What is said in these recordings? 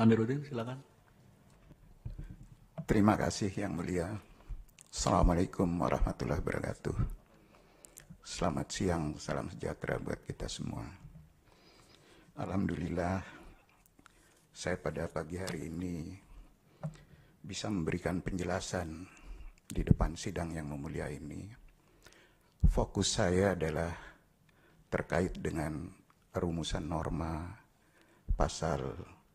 Amiruddin silakan. Terima kasih yang mulia. Assalamualaikum warahmatullahi wabarakatuh. Selamat siang, salam sejahtera buat kita semua. Alhamdulillah, saya pada pagi hari ini bisa memberikan penjelasan di depan sidang yang memulia ini. Fokus saya adalah terkait dengan rumusan norma pasal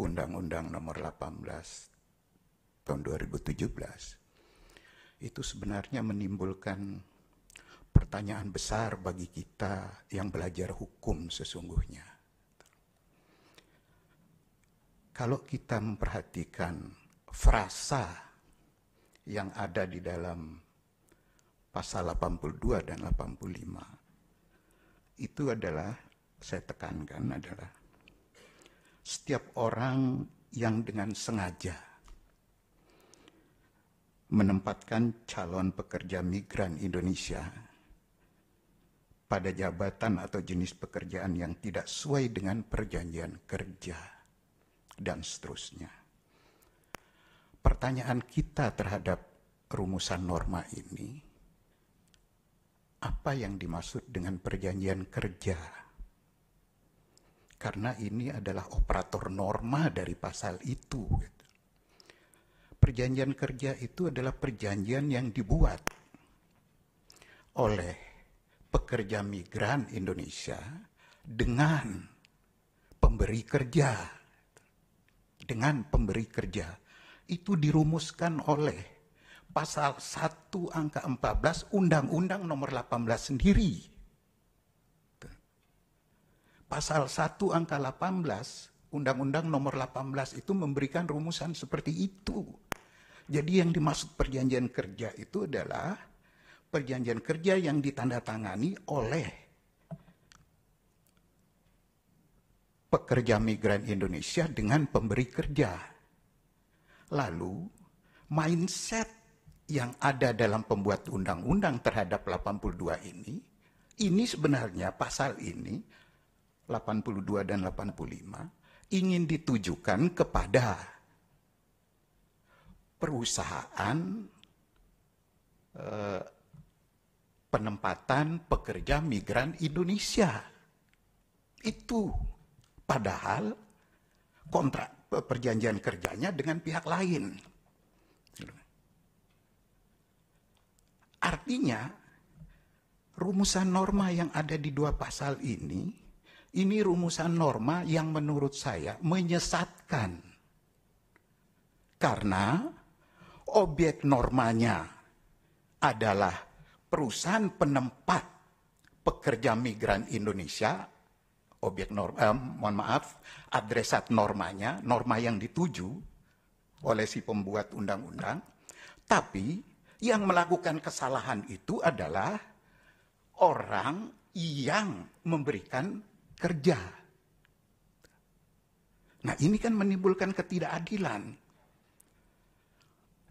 Undang-Undang Nomor 18 tahun 2017 itu sebenarnya menimbulkan pertanyaan besar bagi kita yang belajar hukum sesungguhnya. Kalau kita memperhatikan frasa yang ada di dalam pasal 82 dan 85 itu adalah saya tekankan adalah setiap orang yang dengan sengaja menempatkan calon pekerja migran Indonesia pada jabatan atau jenis pekerjaan yang tidak sesuai dengan perjanjian kerja dan seterusnya. Pertanyaan kita terhadap rumusan norma ini apa yang dimaksud dengan perjanjian kerja? karena ini adalah operator norma dari pasal itu. Gitu. Perjanjian kerja itu adalah perjanjian yang dibuat oleh pekerja migran Indonesia dengan pemberi kerja. Dengan pemberi kerja itu dirumuskan oleh pasal 1 angka 14 Undang-Undang nomor 18 sendiri pasal 1 angka 18 Undang-Undang nomor 18 itu memberikan rumusan seperti itu. Jadi yang dimaksud perjanjian kerja itu adalah perjanjian kerja yang ditandatangani oleh pekerja migran Indonesia dengan pemberi kerja. Lalu mindset yang ada dalam pembuat undang-undang terhadap 82 ini, ini sebenarnya pasal ini 82 dan 85 ingin ditujukan kepada perusahaan eh, penempatan pekerja migran Indonesia. Itu padahal kontrak perjanjian kerjanya dengan pihak lain. Artinya rumusan norma yang ada di dua pasal ini ini rumusan norma yang menurut saya menyesatkan. Karena objek normanya adalah perusahaan penempat pekerja migran Indonesia, objek norma, eh, mohon maaf, adresat normanya, norma yang dituju oleh si pembuat undang-undang, tapi yang melakukan kesalahan itu adalah orang yang memberikan kerja. Nah ini kan menimbulkan ketidakadilan.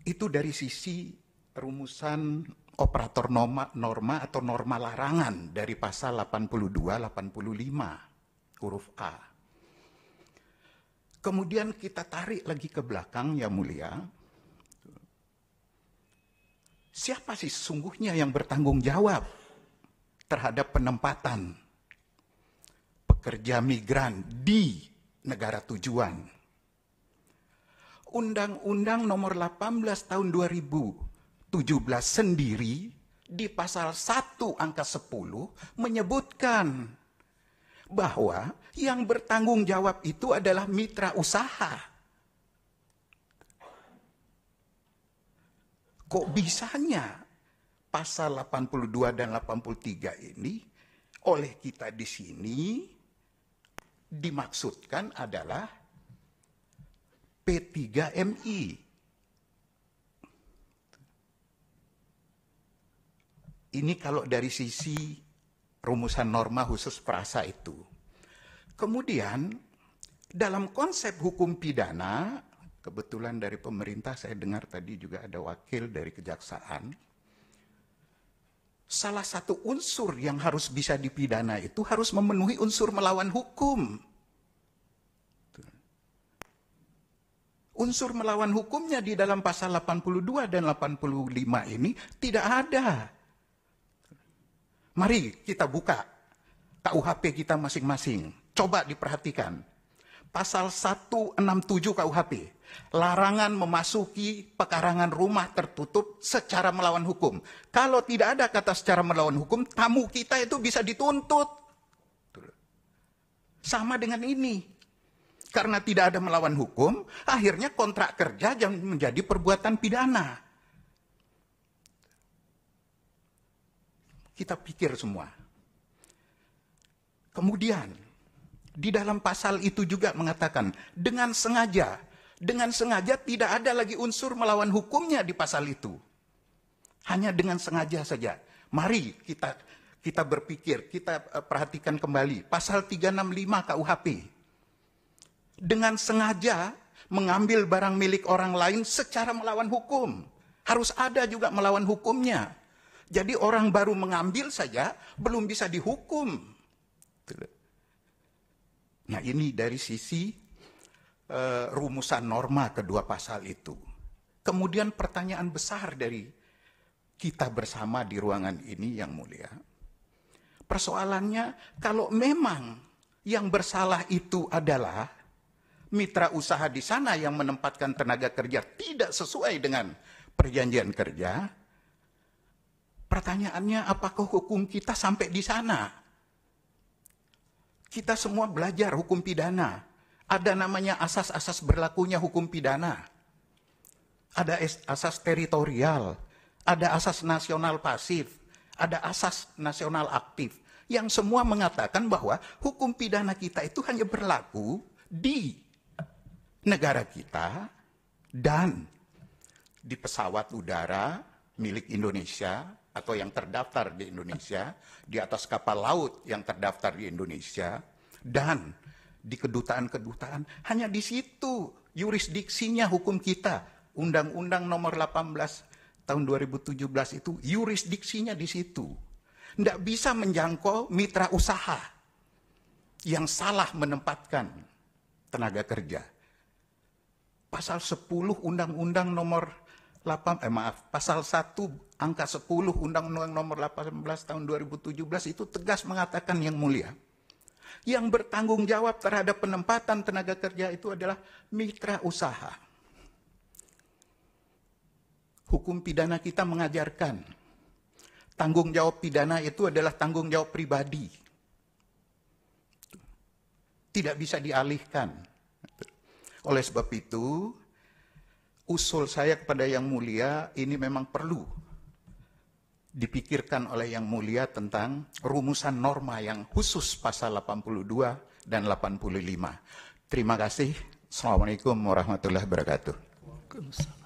Itu dari sisi rumusan operator norma, norma atau norma larangan dari pasal 82-85 huruf A. Kemudian kita tarik lagi ke belakang ya mulia. Siapa sih sungguhnya yang bertanggung jawab terhadap penempatan pekerja migran di negara tujuan. Undang-Undang Nomor 18 Tahun 2017 sendiri di pasal 1 angka 10 menyebutkan bahwa yang bertanggung jawab itu adalah mitra usaha. Kok bisanya pasal 82 dan 83 ini oleh kita di sini dimaksudkan adalah P3MI. Ini kalau dari sisi rumusan norma khusus perasa itu. Kemudian dalam konsep hukum pidana, kebetulan dari pemerintah saya dengar tadi juga ada wakil dari kejaksaan, salah satu unsur yang harus bisa dipidana itu harus memenuhi unsur melawan hukum. Unsur melawan hukumnya di dalam pasal 82 dan 85 ini tidak ada. Mari kita buka KUHP kita masing-masing. Coba diperhatikan pasal 167 KUHP, larangan memasuki pekarangan rumah tertutup secara melawan hukum. Kalau tidak ada kata secara melawan hukum, tamu kita itu bisa dituntut. Sama dengan ini. Karena tidak ada melawan hukum, akhirnya kontrak kerja yang menjadi perbuatan pidana. Kita pikir semua. Kemudian, di dalam pasal itu juga mengatakan dengan sengaja, dengan sengaja tidak ada lagi unsur melawan hukumnya di pasal itu. Hanya dengan sengaja saja. Mari kita kita berpikir, kita eh, perhatikan kembali pasal 365 KUHP. Dengan sengaja mengambil barang milik orang lain secara melawan hukum. Harus ada juga melawan hukumnya. Jadi orang baru mengambil saja belum bisa dihukum. Tidak. Nah ini dari sisi uh, rumusan norma kedua pasal itu. Kemudian pertanyaan besar dari kita bersama di ruangan ini yang mulia. Persoalannya kalau memang yang bersalah itu adalah mitra usaha di sana yang menempatkan tenaga kerja tidak sesuai dengan perjanjian kerja, pertanyaannya apakah hukum kita sampai di sana? Kita semua belajar hukum pidana. Ada namanya asas-asas berlakunya hukum pidana. Ada asas teritorial, ada asas nasional pasif, ada asas nasional aktif. Yang semua mengatakan bahwa hukum pidana kita itu hanya berlaku di negara kita dan di pesawat udara milik Indonesia atau yang terdaftar di Indonesia, di atas kapal laut yang terdaftar di Indonesia, dan di kedutaan-kedutaan, hanya di situ yurisdiksinya hukum kita. Undang-Undang nomor 18 tahun 2017 itu yurisdiksinya di situ. Tidak bisa menjangkau mitra usaha yang salah menempatkan tenaga kerja. Pasal 10 Undang-Undang nomor 8, eh maaf, pasal 1 angka 10 Undang-Undang nomor 18 tahun 2017 itu tegas mengatakan yang mulia. Yang bertanggung jawab terhadap penempatan tenaga kerja itu adalah mitra usaha. Hukum pidana kita mengajarkan tanggung jawab pidana itu adalah tanggung jawab pribadi. Tidak bisa dialihkan. Oleh sebab itu, usul saya kepada Yang Mulia ini memang perlu dipikirkan oleh Yang Mulia tentang rumusan norma yang khusus pasal 82 dan 85. Terima kasih. Assalamualaikum warahmatullahi wabarakatuh.